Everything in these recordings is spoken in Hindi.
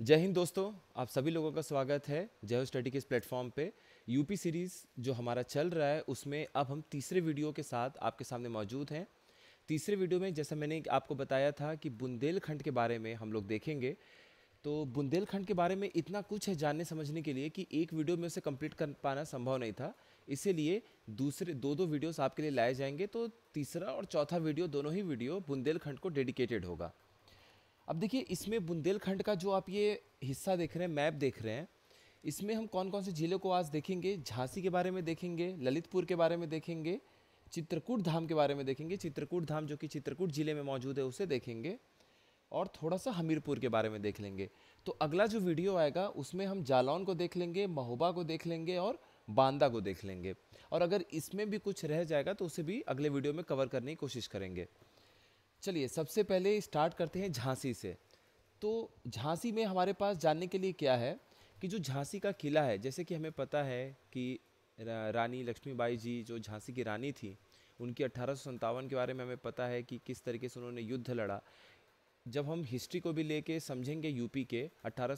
जय हिंद दोस्तों आप सभी लोगों का स्वागत है जय स्टडी के इस प्लेटफॉर्म पे यूपी सीरीज़ जो हमारा चल रहा है उसमें अब हम तीसरे वीडियो के साथ आपके सामने मौजूद हैं तीसरे वीडियो में जैसा मैंने आपको बताया था कि बुंदेलखंड के बारे में हम लोग देखेंगे तो बुंदेलखंड के बारे में इतना कुछ है जानने समझने के लिए कि एक वीडियो में उसे कंप्लीट कर पाना संभव नहीं था इसीलिए दूसरे दो दो वीडियोस आपके लिए लाए जाएंगे तो तीसरा और चौथा वीडियो दोनों ही वीडियो बुंदेलखंड को डेडिकेटेड होगा अब देखिए इसमें बुंदेलखंड का जो आप ये हिस्सा देख रहे हैं मैप देख रहे हैं इसमें हम कौन कौन से ज़िले को आज देखेंगे झांसी के बारे में देखेंगे ललितपुर के बारे में देखेंगे चित्रकूट धाम के बारे में देखेंगे चित्रकूट धाम जो कि चित्रकूट ज़िले में मौजूद है उसे देखेंगे और थोड़ा सा हमीरपुर के बारे में देख लेंगे तो अगला जो वीडियो आएगा उसमें हम जालौन को देख लेंगे महोबा को देख लेंगे और बांदा को देख लेंगे और अगर इसमें भी कुछ रह जाएगा तो उसे भी अगले वीडियो में कवर करने की कोशिश करेंगे चलिए सबसे पहले स्टार्ट करते हैं झांसी से तो झांसी में हमारे पास जानने के लिए क्या है कि जो झांसी का किला है जैसे कि हमें पता है कि रानी लक्ष्मीबाई जी जो झांसी की रानी थी उनकी अट्ठारह के बारे में हमें पता है कि किस तरीके से उन्होंने युद्ध लड़ा जब हम हिस्ट्री को भी लेके समझेंगे यूपी के अट्ठारह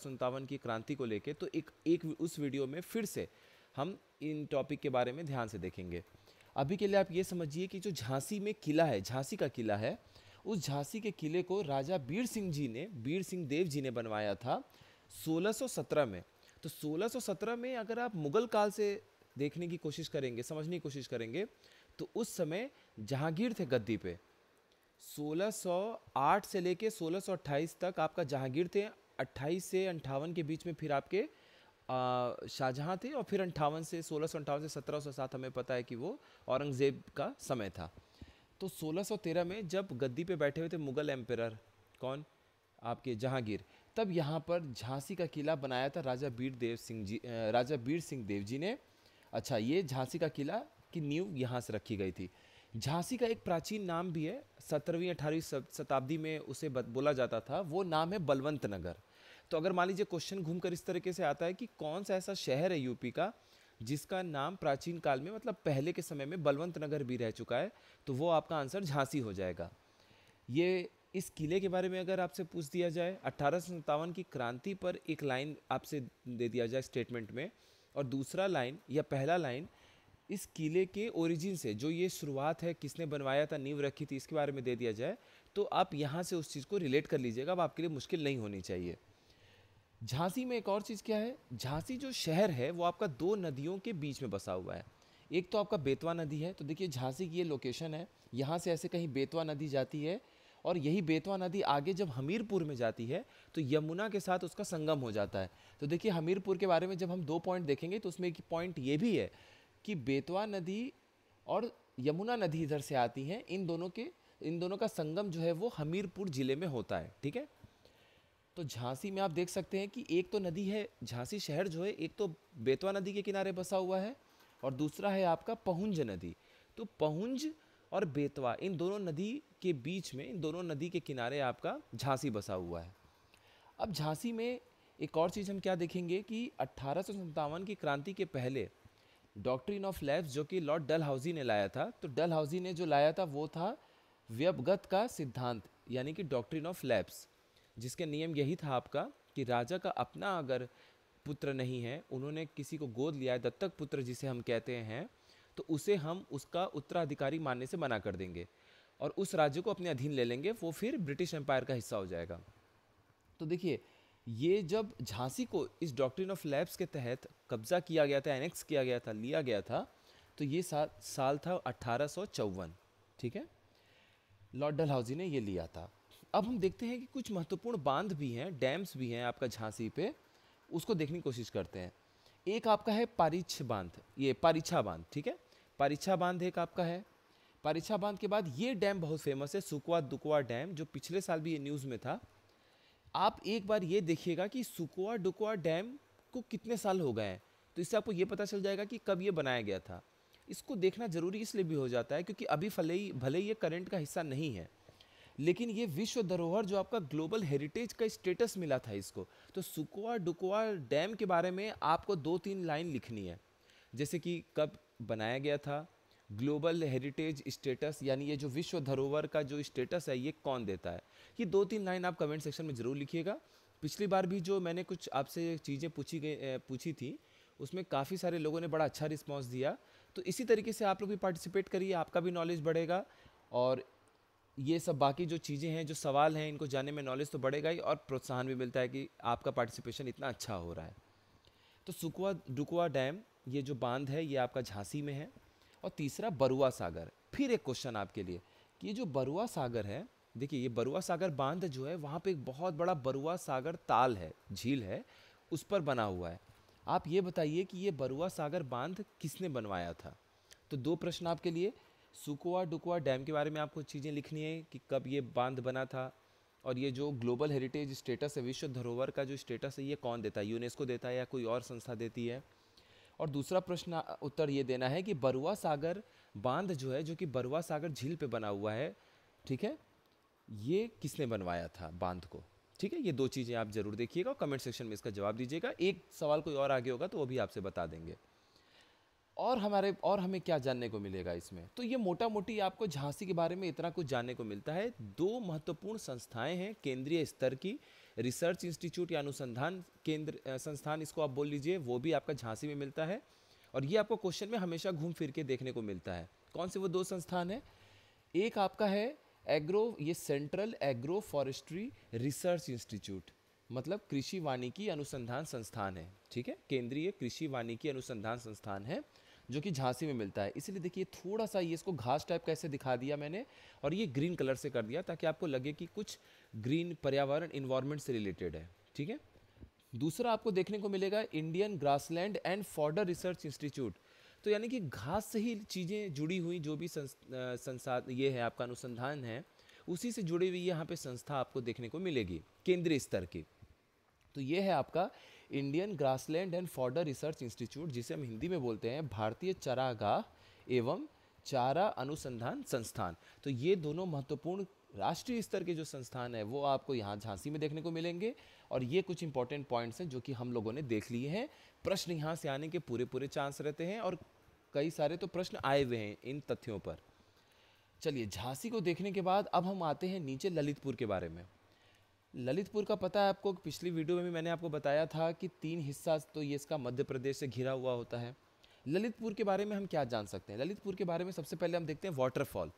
की क्रांति को लेके तो एक एक उस वीडियो में फिर से हम इन टॉपिक के बारे में ध्यान से देखेंगे अभी के लिए आप ये समझिए कि जो झांसी में किला है झांसी का किला है उस झांसी के किले को राजा बीर सिंह जी ने बीर सिंह देव जी ने बनवाया था 1617 में तो 1617 में अगर आप मुगल काल से देखने की कोशिश करेंगे समझने की कोशिश करेंगे तो उस समय जहांगीर थे गद्दी पे 1608 से लेके 1628 तक आपका जहांगीर थे 28 से अंठावन के बीच में फिर आपके शाहजहाँ थे और फिर अंठावन से सोलह से सत्रह सौ सात हमें पता है कि वो औरंगज़ेब का समय था तो 1613 में जब गद्दी पे बैठे हुए थे मुगल एम्पर कौन आपके जहांगीर तब यहाँ पर झांसी का किला बनाया था राजा बीर देव सिंह जी राजा बीर सिंह देव जी ने अच्छा ये झांसी का किला की नींव यहाँ से रखी गई थी झांसी का एक प्राचीन नाम भी है सत्रहवीं अठारहवीं शताब्दी में उसे बोला जाता था वो नाम है बलवंत नगर तो अगर मान लीजिए क्वेश्चन घूमकर इस तरीके से आता है कि कौन सा ऐसा शहर है यूपी का जिसका नाम प्राचीन काल में मतलब पहले के समय में बलवंत नगर भी रह चुका है तो वो आपका आंसर झांसी हो जाएगा ये इस किले के बारे में अगर आपसे पूछ दिया जाए अट्ठारह की क्रांति पर एक लाइन आपसे दे दिया जाए स्टेटमेंट में और दूसरा लाइन या पहला लाइन इस किले के ओरिजिन से जो ये शुरुआत है किसने बनवाया था नींव रखी थी इसके बारे में दे दिया जाए तो आप यहाँ से उस चीज़ को रिलेट कर लीजिएगा अब आपके लिए मुश्किल नहीं होनी चाहिए झांसी में एक और चीज़ क्या है झांसी जो शहर है वो आपका दो नदियों के बीच में बसा हुआ है एक तो आपका बेतवा नदी है तो देखिए झांसी की ये लोकेशन है यहाँ से ऐसे कहीं बेतवा नदी जाती है और यही बेतवा नदी आगे जब हमीरपुर में जाती है तो यमुना के साथ उसका संगम हो जाता है तो देखिए हमीरपुर के बारे में जब हम दो पॉइंट देखेंगे तो उसमें एक पॉइंट ये भी है कि बेतवा नदी और यमुना नदी इधर से आती हैं इन दोनों के इन दोनों का संगम जो है वो हमीरपुर ज़िले में होता है ठीक है तो झांसी में आप देख सकते हैं कि एक तो नदी है झांसी शहर जो है एक तो बेतवा नदी के किनारे बसा हुआ है और दूसरा है आपका पहुंज नदी तो पहुंज और बेतवा इन दोनों नदी के बीच में इन दोनों नदी के किनारे आपका झांसी बसा हुआ है अब झांसी में एक और चीज़ हम क्या देखेंगे कि अट्ठारह की क्रांति के पहले डॉक्ट्रिन ऑफ लैब्स जो कि लॉर्ड डल ने लाया था तो डल ने जो लाया था वो था व्यपगत का सिद्धांत यानी कि डॉक्ट्रिन ऑफ लैब्स जिसके नियम यही था आपका कि राजा का अपना अगर पुत्र नहीं है उन्होंने किसी को गोद लिया है दत्तक पुत्र जिसे हम कहते हैं तो उसे हम उसका उत्तराधिकारी मानने से मना कर देंगे और उस राज्य को अपने अधीन ले लेंगे वो फिर ब्रिटिश एम्पायर का हिस्सा हो जाएगा तो देखिए ये जब झांसी को इस डॉक्ट्रिन ऑफ लैब्स के तहत कब्जा किया गया था एनेक्स किया गया था लिया गया था तो ये सा, साल था अट्ठारह ठीक है लॉर्ड डलहाउजी ने ये लिया था अब हम देखते हैं कि कुछ महत्वपूर्ण बांध भी हैं डैम्स भी हैं आपका झांसी पे उसको देखने की कोशिश करते हैं एक आपका है पारिच्छ बांध ये पारिछा बांध ठीक है पारिछा बांध एक आपका है पारिछा बांध के बाद ये डैम बहुत फेमस है सुकवा दुकवा डैम जो पिछले साल भी ये न्यूज़ में था आप एक बार ये देखिएगा कि सुकवा डुकवा डैम को कितने साल हो गए हैं तो इससे आपको ये पता चल जाएगा कि कब ये बनाया गया था इसको देखना ज़रूरी इसलिए भी हो जाता है क्योंकि अभी भले ही भले ये करंट का हिस्सा नहीं है लेकिन ये विश्व धरोहर जो आपका ग्लोबल हेरिटेज का स्टेटस मिला था इसको तो सुकुआ डुकुआ डैम के बारे में आपको दो तीन लाइन लिखनी है जैसे कि कब बनाया गया था ग्लोबल हेरिटेज स्टेटस यानी ये जो विश्व धरोहर का जो स्टेटस है ये कौन देता है ये दो तीन लाइन आप कमेंट सेक्शन में ज़रूर लिखिएगा पिछली बार भी जो मैंने कुछ आपसे चीज़ें पूछी गई पूछी थी उसमें काफ़ी सारे लोगों ने बड़ा अच्छा रिस्पॉन्स दिया तो इसी तरीके से आप लोग भी पार्टिसिपेट करिए आपका भी नॉलेज बढ़ेगा और ये सब बाकी जो चीज़ें हैं जो सवाल हैं इनको जानने में नॉलेज तो बढ़ेगा ही और प्रोत्साहन भी मिलता है कि आपका पार्टिसिपेशन इतना अच्छा हो रहा है तो सुकुआ डुकुआ डैम ये जो बांध है ये आपका झांसी में है और तीसरा बरुआ सागर फिर एक क्वेश्चन आपके लिए कि ये जो बरुआ सागर है देखिए ये बरुआ सागर बांध जो है वहाँ पे एक बहुत बड़ा बरुआ सागर ताल है झील है उस पर बना हुआ है आप ये बताइए कि ये बरुआ सागर बांध किसने बनवाया था तो दो प्रश्न आपके लिए सुकुआ डुकुआ डैम के बारे में आपको चीज़ें लिखनी है कि कब ये बांध बना था और ये जो ग्लोबल हेरिटेज स्टेटस है विश्व धरोहर का जो स्टेटस है ये कौन देता है यूनेस्को देता है या कोई और संस्था देती है और दूसरा प्रश्न उत्तर ये देना है कि बरुआ सागर बांध जो है जो कि बरुआ सागर झील पे बना हुआ है ठीक है ये किसने बनवाया था बांध को ठीक है ये दो चीज़ें आप ज़रूर देखिएगा और कमेंट सेक्शन में इसका जवाब दीजिएगा एक सवाल कोई और आगे होगा तो वो भी आपसे बता देंगे और हमारे और हमें क्या जानने को मिलेगा इसमें तो ये मोटा मोटी आपको झांसी के बारे में इतना कुछ जानने को मिलता है दो महत्वपूर्ण संस्थाएं हैं केंद्रीय स्तर की रिसर्च इंस्टीट्यूट या अनुसंधान केंद्र संस्थान इसको आप बोल लीजिए वो भी आपका झांसी में मिलता है और ये आपको क्वेश्चन में हमेशा घूम फिर के देखने को मिलता है कौन से वो दो संस्थान है एक आपका है एग्रो ये central agro forestry research institute मतलब कृषि वानिकी अनुसंधान संस्थान है ठीक है केंद्रीय कृषि वानिकी अनुसंधान संस्थान है जो कि झांसी में मिलता है इसलिए देखिए थोड़ा सा ये इसको घास टाइप कैसे दिखा दिया मैंने और ये ग्रीन कलर से कर दिया ताकि आपको लगे कि कुछ ग्रीन पर्यावरण इन्वायरमेंट से रिलेटेड है ठीक है दूसरा आपको देखने को मिलेगा Indian grassland and fodder research institute तो यानी कि घास से ही चीज़ें जुड़ी हुई जो भी संसाधन ये है आपका अनुसंधान है उसी से जुड़ी हुई यहाँ पे संस्था आपको देखने को मिलेगी केंद्रीय स्तर की तो ये है आपका Indian grassland and fodder research institute जिसे हम हिंदी में बोलते हैं भारतीय चरागाह एवं चारा अनुसंधान संस्थान तो ये दोनों महत्वपूर्ण राष्ट्रीय स्तर के जो संस्थान है वो आपको यहाँ झांसी में देखने को मिलेंगे और ये कुछ इंपॉर्टेंट पॉइंट्स हैं जो कि हम लोगों ने देख लिए हैं प्रश्न यहाँ से आने के पूरे पूरे चांस रहते हैं और कई सारे तो प्रश्न आए हुए हैं इन तथ्यों पर चलिए झांसी को देखने के बाद अब हम आते हैं नीचे ललितपुर के बारे में ललितपुर का पता है आपको पिछली वीडियो में भी मैंने आपको बताया था कि तीन हिस्सा तो ये इसका मध्य प्रदेश से घिरा हुआ होता है ललितपुर के बारे में हम क्या जान सकते हैं ललितपुर के बारे में सबसे पहले हम देखते हैं वाटरफॉल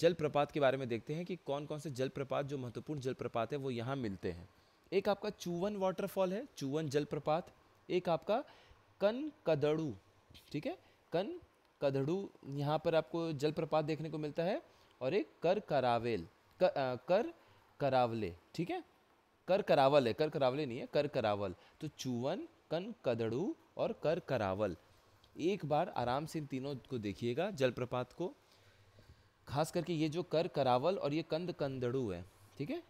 जलप्रपात के बारे में देखते हैं कि कौन कौन से जलप्रपात जो महत्वपूर्ण जलप्रपात है वो यहाँ मिलते हैं एक आपका चुवन वाटरफॉल है चुवन जलप्रपात एक आपका कन कदड़ू ठीक है कन कदड़ू यहाँ पर आपको जलप्रपात देखने को मिलता है और एक कर करावेल कर, आ, कर करावले ठीक है कर करावल है कर करावले नहीं है कर करावल तो चुवन कन कदड़ू और कर करावल एक बार आराम से इन तीनों को देखिएगा जलप्रपात को खास करके ये जो कर करावल और ये कंद कंदड़ू है ठीक है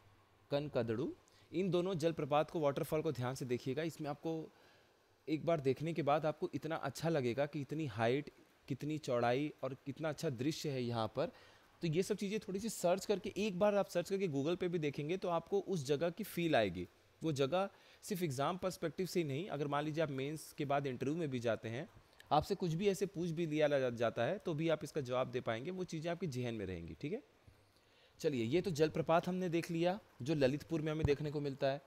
कन कदड़ू इन दोनों जलप्रपात को वाटरफॉल को ध्यान से देखिएगा इसमें आपको एक बार देखने के बाद आपको इतना अच्छा लगेगा कि इतनी हाइट कितनी चौड़ाई और कितना अच्छा दृश्य है यहाँ पर तो ये सब चीज़ें थोड़ी सी सर्च करके एक बार आप सर्च करके गूगल पे भी देखेंगे तो आपको उस जगह की फ़ील आएगी वो जगह सिर्फ एग्ज़ाम पर्सपेक्टिव से ही नहीं अगर मान लीजिए आप मेंस के बाद इंटरव्यू में भी जाते हैं आपसे कुछ भी ऐसे पूछ भी लिया जाता है तो भी आप इसका जवाब दे पाएंगे वो चीज़ें आपकी जहन में रहेंगी ठीक है चलिए ये तो जलप्रपात हमने देख लिया जो ललितपुर में हमें देखने को मिलता है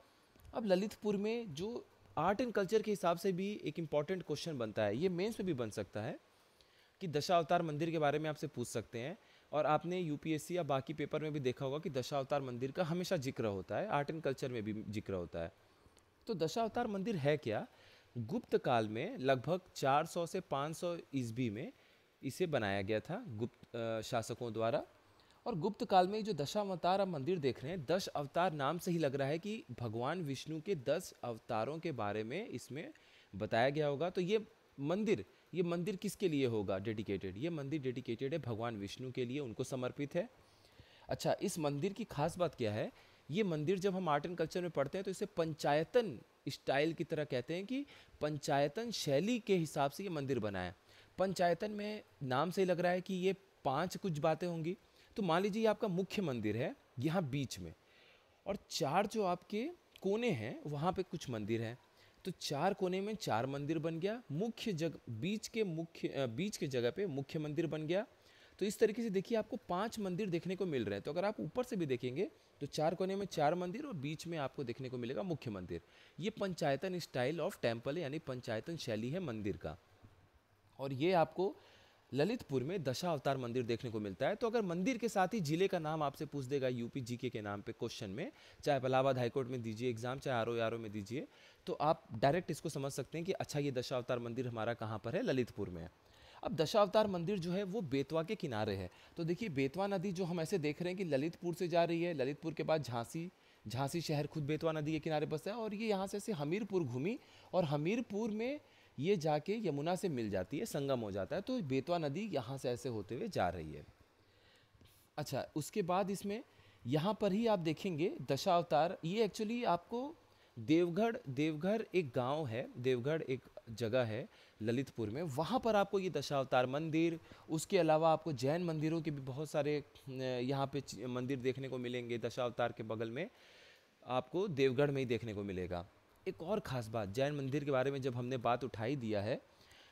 अब ललितपुर में जो आर्ट एंड कल्चर के हिसाब से भी एक इम्पॉर्टेंट क्वेश्चन बनता है ये मेंस में भी बन सकता है कि दशावतार मंदिर के बारे में आपसे पूछ सकते हैं और आपने यूपीएससी या बाकी पेपर में भी देखा होगा कि दशावतार मंदिर का हमेशा जिक्र होता है आर्ट एंड कल्चर में भी जिक्र होता है तो दशावतार मंदिर है क्या गुप्त काल में लगभग 400 से 500 सौ ईस्वी में इसे बनाया गया था गुप्त शासकों द्वारा और गुप्त काल में जो दशावतार आप मंदिर देख रहे हैं दश अवतार नाम से ही लग रहा है कि भगवान विष्णु के दस अवतारों के बारे में इसमें बताया गया होगा तो ये मंदिर ये मंदिर किसके लिए होगा डेडिकेटेड ये मंदिर डेडिकेटेड है भगवान विष्णु के लिए उनको समर्पित है अच्छा इस मंदिर की खास बात क्या है ये मंदिर जब हम आर्ट एंड कल्चर में पढ़ते हैं तो इसे पंचायतन स्टाइल की तरह कहते हैं कि पंचायतन शैली के हिसाब से ये मंदिर बना है पंचायतन में नाम से लग रहा है कि ये पांच कुछ बातें होंगी तो मान लीजिए आपका मुख्य मंदिर है यहाँ बीच में और चार जो आपके कोने हैं वहाँ पे कुछ मंदिर हैं तो चार कोने में चार मंदिर बन गया मुख्य जग बीच के मुख्य बीच के जगह पे मुख्य मंदिर बन गया तो इस तरीके से देखिए आपको पांच मंदिर देखने को मिल रहे हैं तो अगर आप ऊपर से भी देखेंगे तो चार कोने में चार मंदिर और बीच में आपको देखने को मिलेगा मुख्य मंदिर ये पंचायतन स्टाइल ऑफ टेम्पल यानी पंचायतन शैली है मंदिर का और ये आपको ललितपुर में दशा अवतार मंदिर देखने को मिलता है तो अगर मंदिर के साथ ही जिले का नाम आपसे पूछ देगा यूपी जीके के नाम पे क्वेश्चन में चाहे इलाहाबाद हाईकोर्ट में दीजिए एग्जाम चाहे आर ओ आर ओ में दीजिए तो आप डायरेक्ट इसको समझ सकते हैं कि अच्छा ये दशा अवतार मंदिर हमारा कहाँ पर है ललितपुर में अब दशा अवतार मंदिर जो है वो बेतवा के किनारे है तो देखिए बेतवा नदी जो हम ऐसे देख रहे हैं कि ललितपुर से जा रही है ललितपुर के बाद झांसी झांसी शहर खुद बेतवा नदी के किनारे बसा है और ये यहाँ से ऐसे हमीरपुर घूमी और हमीरपुर में ये जाके यमुना से मिल जाती है संगम हो जाता है तो बेतवा नदी यहाँ से ऐसे होते हुए जा रही है अच्छा उसके बाद इसमें यहाँ पर ही आप देखेंगे दशावतार ये एक्चुअली आपको देवगढ़ देवघर एक गांव है देवगढ़ एक जगह है ललितपुर में वहाँ पर आपको ये दशावतार मंदिर उसके अलावा आपको जैन मंदिरों के भी बहुत सारे यहाँ पे मंदिर देखने को मिलेंगे दशावतार के बगल में आपको देवगढ़ में ही देखने को मिलेगा एक और ख़ास बात जैन मंदिर के बारे में जब हमने बात उठाई दिया है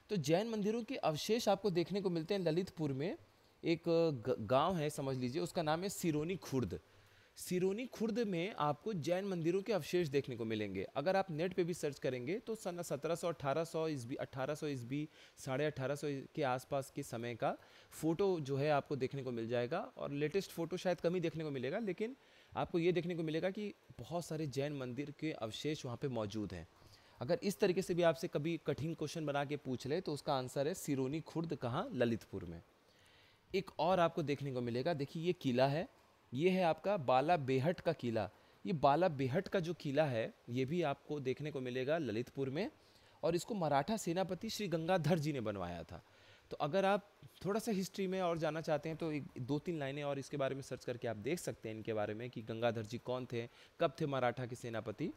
तो जैन मंदिरों के अवशेष आपको देखने को मिलते हैं ललितपुर में एक गांव है समझ लीजिए उसका नाम है सिरोनी खुर्द सिरोनी खुर्द में आपको जैन मंदिरों के अवशेष देखने को मिलेंगे अगर आप नेट पे भी सर्च करेंगे तो सन सत्रह सौ अठारह सौ ईस्वी अट्ठारह सौ ईस्वी साढ़े अठारह सौ के आसपास के समय का फ़ोटो जो है आपको देखने को मिल जाएगा और लेटेस्ट फ़ोटो शायद कम ही देखने को मिलेगा लेकिन आपको ये देखने को मिलेगा कि बहुत सारे जैन मंदिर के अवशेष वहाँ पर मौजूद हैं अगर इस तरीके से भी आपसे कभी कठिन क्वेश्चन बना के पूछ ले तो उसका आंसर है सिरोनी खुर्द कहाँ ललितपुर में एक और आपको देखने को मिलेगा देखिए ये किला है ये है आपका बाला बेहट का किला ये बाला बेहट का जो किला है ये भी आपको देखने को मिलेगा ललितपुर में और इसको मराठा सेनापति श्री गंगाधर जी ने बनवाया था तो अगर आप थोड़ा सा हिस्ट्री में और जाना चाहते हैं तो एक दो तीन लाइनें और इसके बारे में सर्च करके आप देख सकते हैं इनके बारे में कि गंगाधर जी कौन थे कब थे मराठा के सेनापति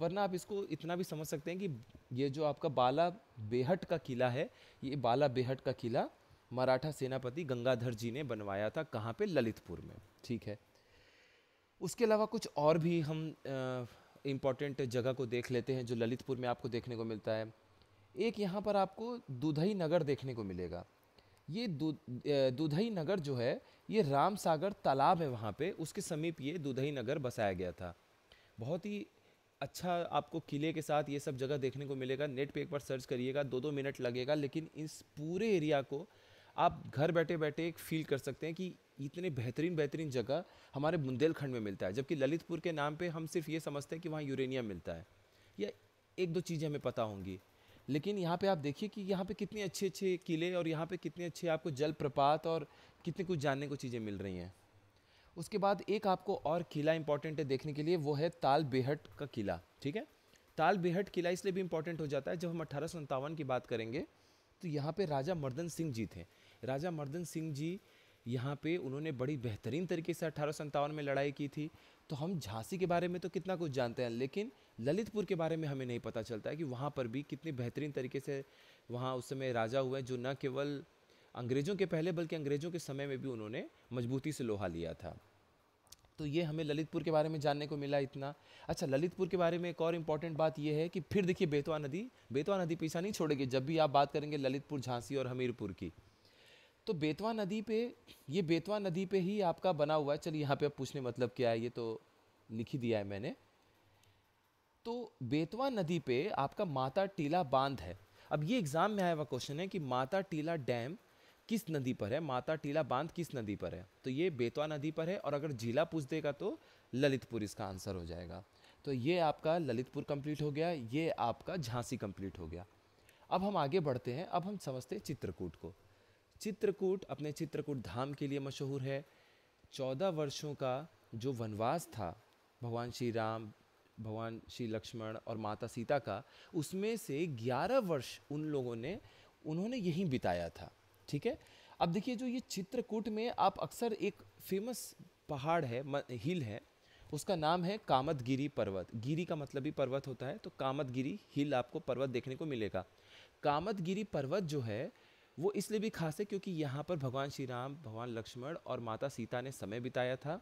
वरना आप इसको इतना भी समझ सकते हैं कि ये जो आपका बाला बेहट का किला है ये बाला बेहट का किला मराठा सेनापति गंगाधर जी ने बनवाया था कहाँ पे ललितपुर में ठीक है उसके अलावा कुछ और भी हम इम्पॉर्टेंट जगह को देख लेते हैं जो ललितपुर में आपको देखने को मिलता है एक यहाँ पर आपको दुधई नगर देखने को मिलेगा ये दुधई नगर जो है ये राम सागर तालाब है वहाँ पे उसके समीप ये दुधई नगर बसाया गया था बहुत ही अच्छा आपको किले के साथ ये सब जगह देखने को मिलेगा नेट पे एक बार सर्च करिएगा दो दो मिनट लगेगा लेकिन इस पूरे एरिया को आप घर बैठे बैठे एक फील कर सकते हैं कि इतने बेहतरीन बेहतरीन जगह हमारे बुंदेलखंड में मिलता है जबकि ललितपुर के नाम पे हम सिर्फ ये समझते हैं कि वहाँ यूरेनियम मिलता है या एक दो चीज़ें हमें पता होंगी लेकिन यहाँ पे आप देखिए कि यहाँ पे कितने अच्छे अच्छे किले और यहाँ पे कितने अच्छे आपको जलप्रपात और कितने कुछ जानने को चीज़ें मिल रही हैं उसके बाद एक आपको और किला इंपॉर्टेंट है देखने के लिए वो है ताल बेहट का किला ठीक है ताल बेहट किला इसलिए भी इंपॉर्टेंट हो जाता है जब हम अठारह की बात करेंगे तो यहाँ पे राजा मर्दन सिंह जी थे राजा मर्दन सिंह जी यहाँ पे उन्होंने बड़ी बेहतरीन तरीके से अठारह में लड़ाई की थी तो हम झांसी के बारे में तो कितना कुछ जानते हैं लेकिन ललितपुर के बारे में हमें नहीं पता चलता है कि वहाँ पर भी कितनी बेहतरीन तरीके से वहाँ उस समय राजा हुए जो न केवल अंग्रेज़ों के पहले बल्कि अंग्रेज़ों के समय में भी उन्होंने मजबूती से लोहा लिया था तो ये हमें ललितपुर के बारे में जानने को मिला इतना अच्छा ललितपुर के बारे में एक और इम्पॉर्टेंट बात यह है कि फिर देखिए बेतवा नदी बेतवा नदी पीछा नहीं छोड़ेगी जब भी आप बात करेंगे ललितपुर झांसी और हमीरपुर की तो बेतवा नदी पे ये बेतवा नदी पे ही आपका बना हुआ है चलिए यहाँ पे आप पूछने मतलब क्या है ये तो लिख ही दिया है मैंने तो बेतवा नदी पे आपका माता टीला बांध है अब ये एग्ज़ाम में आया हुआ क्वेश्चन है कि माता टीला डैम किस नदी पर है माता टीला बांध किस नदी पर है तो ये बेतवा नदी पर है और अगर जिला पूछ देगा तो ललितपुर इसका आंसर हो जाएगा तो ये आपका ललितपुर कंप्लीट हो गया ये आपका झांसी कंप्लीट हो गया अब हम आगे बढ़ते हैं अब हम समझते हैं चित्रकूट को चित्रकूट अपने चित्रकूट धाम के लिए मशहूर है चौदह वर्षों का जो वनवास था भगवान श्री राम भगवान श्री लक्ष्मण और माता सीता का उसमें से ग्यारह वर्ष उन लोगों ने उन्होंने यहीं बिताया था ठीक है अब देखिए जो ये चित्रकूट में आप अक्सर एक फेमस पहाड़ है हिल है उसका नाम है कामतगिरी पर्वत गिरी का मतलब ही पर्वत होता है तो कामतगिरी हिल आपको पर्वत देखने को मिलेगा कामतगिरी पर्वत जो है वो इसलिए भी खास है क्योंकि यहाँ पर भगवान श्री राम भगवान लक्ष्मण और माता सीता ने समय बिताया था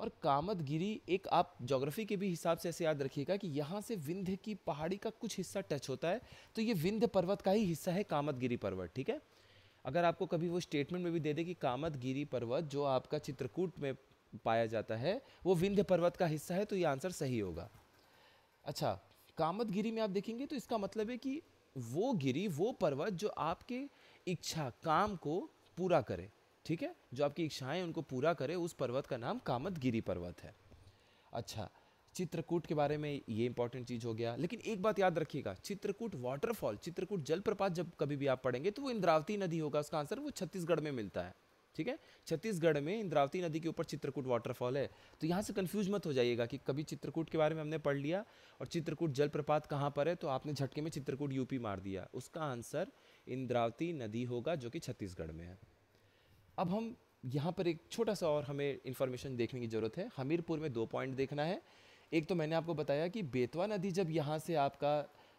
और कामदगिरी एक आप जोग्राफी के भी हिसाब से ऐसे याद रखिएगा कि यहाँ से विंध्य की पहाड़ी का कुछ हिस्सा टच होता है तो ये विंध्य पर्वत का ही हिस्सा है कामतगिरी पर्वत ठीक है अगर आपको कभी वो स्टेटमेंट में भी दे दे कि कामतगिरी पर्वत जो आपका चित्रकूट में पाया जाता है वो विंध्य पर्वत का हिस्सा है तो ये आंसर सही होगा अच्छा कामतगिरी में आप देखेंगे तो इसका मतलब है कि वो गिरी वो पर्वत जो आपके इच्छा काम को पूरा करे ठीक है जो आपकी इच्छाएं उनको पूरा करे उस पर्वत का नाम कामत पर्वत है अच्छा चित्रकूट के बारे में ये इंपॉर्टेंट चीज़ हो गया लेकिन एक बात याद रखिएगा चित्रकूट वाटरफॉल चित्रकूट जलप्रपात जब कभी भी आप पढ़ेंगे तो वो इंद्रावती नदी होगा उसका आंसर वो छत्तीसगढ़ में मिलता है ठीक है छत्तीसगढ़ में इंद्रावती नदी के ऊपर चित्रकूट वाटरफॉल है तो यहाँ से कन्फ्यूज मत हो जाइएगा कि कभी चित्रकूट के बारे में हमने पढ़ लिया और चित्रकूट जलप्रपात कहाँ पर है तो आपने झटके में चित्रकूट यूपी मार दिया उसका आंसर इंद्रावती नदी होगा जो कि छत्तीसगढ़ में है अब हम यहाँ पर एक छोटा सा और हमें इन्फॉर्मेशन देखने की ज़रूरत है हमीरपुर में दो पॉइंट देखना है एक तो मैंने आपको बताया कि बेतवा नदी जब यहाँ से आपका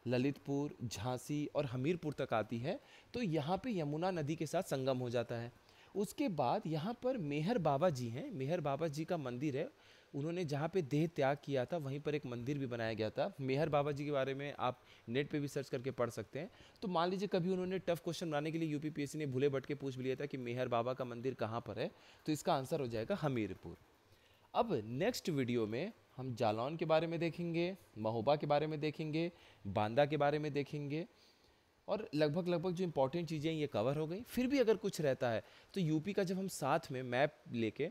ललितपुर झांसी और हमीरपुर तक आती है तो यहाँ पे यमुना नदी के साथ संगम हो जाता है उसके बाद यहाँ पर मेहर बाबा जी हैं मेहर बाबा जी का मंदिर है उन्होंने जहाँ पे देह त्याग किया था वहीं पर एक मंदिर भी बनाया गया था मेहर बाबा जी के बारे में आप नेट पे भी सर्च करके पढ़ सकते हैं तो मान लीजिए कभी उन्होंने टफ क्वेश्चन बनाने के लिए यूपीपीएससी ने भूले के पूछ भी लिया था कि मेहर बाबा का मंदिर कहाँ पर है तो इसका आंसर हो जाएगा हमीरपुर अब नेक्स्ट वीडियो में हम जालौन के बारे में देखेंगे महोबा के बारे में देखेंगे बांदा के बारे में देखेंगे और लगभग लगभग जो इंपॉर्टेंट चीज़ें ये कवर हो गई फिर भी अगर कुछ रहता है तो यूपी का जब हम साथ में मैप लेके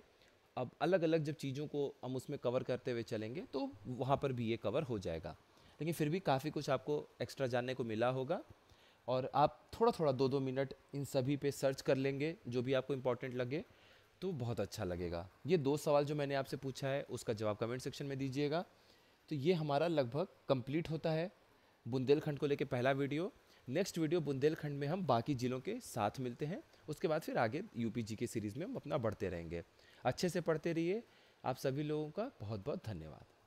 अब अलग अलग जब चीज़ों को हम उसमें कवर करते हुए चलेंगे तो वहाँ पर भी ये कवर हो जाएगा लेकिन फिर भी काफ़ी कुछ आपको एक्स्ट्रा जानने को मिला होगा और आप थोड़ा थोड़ा दो दो मिनट इन सभी पे सर्च कर लेंगे जो भी आपको इम्पोर्टेंट लगे तो बहुत अच्छा लगेगा ये दो सवाल जो मैंने आपसे पूछा है उसका जवाब कमेंट सेक्शन में दीजिएगा तो ये हमारा लगभग कंप्लीट होता है बुंदेलखंड को लेकर पहला वीडियो नेक्स्ट वीडियो बुंदेलखंड में हम बाकी ज़िलों के साथ मिलते हैं उसके बाद फिर आगे यूपी जी के सीरीज़ में हम अपना बढ़ते रहेंगे अच्छे से पढ़ते रहिए आप सभी लोगों का बहुत बहुत धन्यवाद